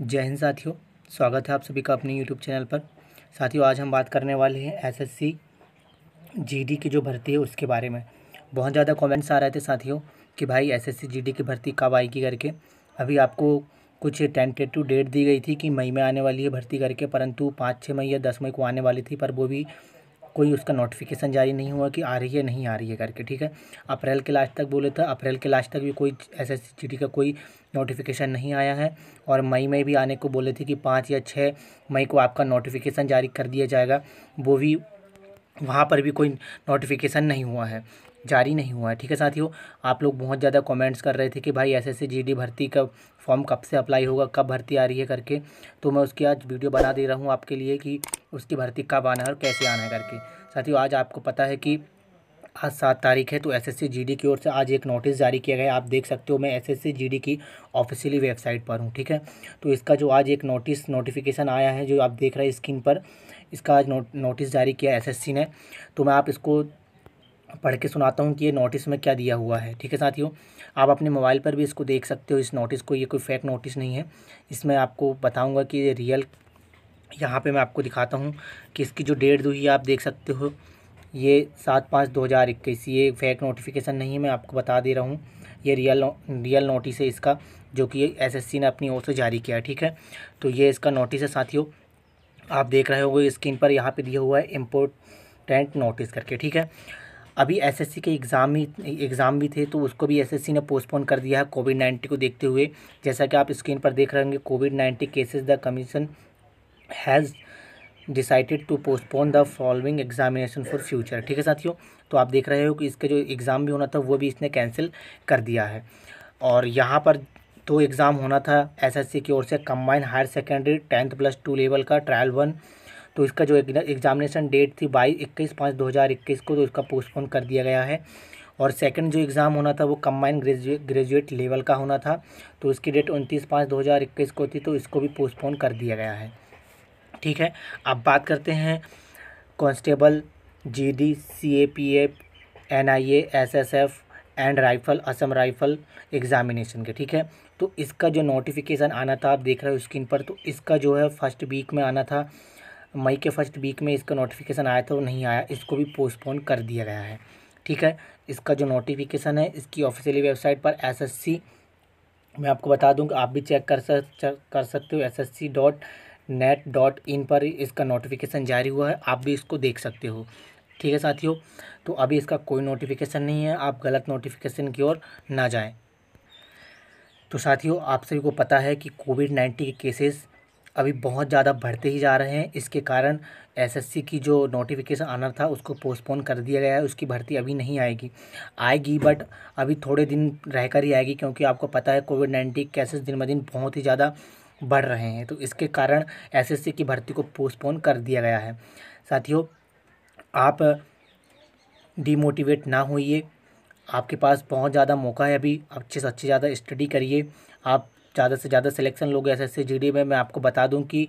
जय हिंद साथियों स्वागत है आप सभी का अपने यूट्यूब चैनल पर साथियों आज हम बात करने वाले हैं एसएससी जीडी की जो भर्ती है उसके बारे में बहुत ज़्यादा कमेंट्स आ रहे थे साथियों कि भाई एसएससी जीडी की भर्ती कब आएगी करके अभी आपको कुछ टेंटेटिव डेट दी गई थी कि मई में आने वाली है भर्ती करके परंतु पाँच छः मई या दस मई को आने वाली थी पर वो भी कोई उसका नोटिफिकेशन जारी नहीं हुआ कि आ रही है नहीं आ रही है करके ठीक है अप्रैल के लास्ट तक बोले था तो अप्रैल के लास्ट तक भी कोई एस एस का कोई नोटिफिकेशन नहीं आया है और मई में भी आने को बोले थे कि पाँच या छः मई को आपका नोटिफिकेशन जारी कर दिया जाएगा वो भी वहाँ पर भी कोई नोटिफिकेशन नहीं हुआ है जारी नहीं हुआ है ठीक है साथियों आप लोग बहुत ज़्यादा कमेंट्स कर रहे थे कि भाई एस एस जीडी भर्ती का फॉर्म कब से अप्लाई होगा कब भर्ती आ रही है करके तो मैं उसकी आज वीडियो बना दे रहा हूँ आपके लिए कि उसकी भर्ती कब आना है और कैसे आना है करके साथियों आज आपको पता है कि आज सात तारीख है तो एसएससी जीडी की ओर से आज एक नोटिस जारी किया गया है आप देख सकते हो मैं एसएससी जीडी की ऑफिशियली वेबसाइट पर हूँ ठीक है तो इसका जो आज एक नोटिस नोटिफिकेशन आया है जो आप देख रहे हैं स्क्रीन पर इसका आज नोट नोटिस जारी किया एसएससी ने तो मैं आप इसको पढ़ के सुनाता हूँ कि ये नोटिस में क्या दिया हुआ है ठीक है साथियों आप अपने मोबाइल पर भी इसको देख सकते हो इस नोटिस को ये कोई फेक नोटिस नहीं है इसमें आपको बताऊँगा कि ये रियल यहाँ पे मैं आपको दिखाता हूँ कि इसकी जो डेट हुई है आप देख सकते हो ये सात पाँच दो हज़ार इक्कीस ये फेक नोटिफिकेशन नहीं है मैं आपको बता दे रहा हूँ ये रियल रियल नोटिस है इसका जो कि एसएससी ने अपनी ओर से जारी किया है ठीक है तो ये इसका नोटिस है साथियों आप देख रहे हो स्क्रीन पर यहाँ पे दिया हुआ है इम्पोर्टेंट नोटिस करके ठीक है अभी एसएससी के एग्ज़ाम ही एग्ज़ाम भी थे तो उसको भी एसएससी ने पोस्टपोन कर दिया है कोविड नाइन्टीन को देखते हुए जैसा कि आप स्क्रीन पर देख रहे होंगे COVID nineteen cases the commission has decided to postpone the following examination for future ठीक है साथियों तो आप देख रहे हो कि इसका जो एग्ज़ाम भी होना था वो भी इसने कैंसिल कर दिया है और यहाँ पर दो तो एग्ज़ाम होना था एसएससी की ओर से combine higher secondary tenth plus two level का ट्रायल वन तो इसका जो एग्ज़ामिनेशन डेट थी बाईस इक्कीस पाँच दो हज़ार इक्कीस को तो इसका पोस्टपोन कर दिया गया है और सेकंड जो एग्ज़ाम होना था वो कम्बाइन ग्रेजुए ग्रेजुएट लेवल का होना था तो इसकी डेट उनतीस पाँच दो हज़ार इक्कीस को थी तो इसको भी पोस्टपोन कर दिया गया है ठीक है अब बात करते हैं constable GD CAPF NIA SSF and rifle Assam rifle examination के ठीक है तो इसका जो नोटिफिकेशन आना था आप देख रहे हो स्क्रीन पर तो इसका जो है फर्स्ट वीक में आना था मई के फर्स्ट वीक में इसका नोटिफिकेशन आया था वो नहीं आया इसको भी पोस्टपोन कर दिया गया है ठीक है इसका जो नोटिफिकेशन है इसकी ऑफिशियली वेबसाइट पर एसएससी मैं आपको बता दूँगा आप भी चेक कर सक कर सकते हो S S C dot net dot in पर इसका नोटिफिकेशन जारी हुआ है आप भी इसको देख सकते हो ठीक है साथियों तो अभी इसका कोई नोटिफिकेशन नहीं है आप गलत नोटिफिकेशन की ओर ना जाएं तो साथियों आप सभी को पता है कि कोविड नाइन्टीन के केसेस अभी बहुत ज़्यादा बढ़ते ही जा रहे हैं इसके कारण एसएससी की जो नोटिफिकेशन आना था उसको पोस्टपोन कर दिया गया है उसकी भर्ती अभी नहीं आएगी आएगी बट अभी थोड़े दिन रहकर ही आएगी क्योंकि आपको पता है कोविड नाइन्टीन केसेस दिन ब दिन बहुत ही ज़्यादा बढ़ रहे हैं तो इसके कारण एसएससी की भर्ती को पोस्टपोन कर दिया गया है साथियों आप डीमोटिवेट ना होइए आपके पास बहुत ज़्यादा मौका है अभी अच्छे से अच्छे ज़्यादा स्टडी करिए आप ज़्यादा से ज़्यादा सिलेक्शन लोग एस एस में मैं आपको बता दूं कि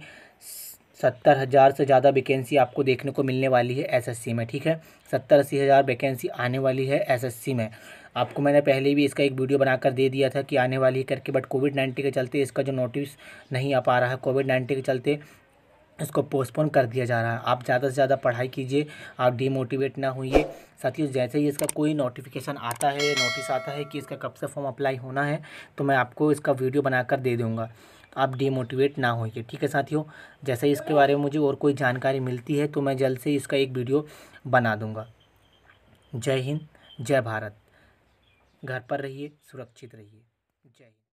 सत्तर हज़ार से ज़्यादा वैकेंसी आपको देखने को मिलने वाली है एसएससी में ठीक है सत्तर अस्सी हज़ार वैकेंसी आने वाली है एसएससी में आपको मैंने पहले भी इसका एक वीडियो बनाकर दे दिया था कि आने वाली करके बट कोविड नाइन्टीन के चलते इसका जो नोटिस नहीं आ पा रहा है कोविड नाइन्टीन के चलते इसको पोस्टपोन कर दिया जा रहा है आप ज़्यादा से ज़्यादा पढ़ाई कीजिए आप डीमोटिवेट ना होइए साथ ही जैसे ही इसका कोई नोटिफिकेशन आता है नोटिस आता है कि इसका कब से फॉर्म अप्लाई होना है तो मैं आपको इसका वीडियो बनाकर दे दूँगा आप डीमोटिवेट ना होइए ठीक है साथियों जैसे ही इसके बारे में मुझे और कोई जानकारी मिलती है तो मैं जल्द से इसका एक वीडियो बना दूँगा जय हिंद जय भारत घर पर रहिए सुरक्षित रहिए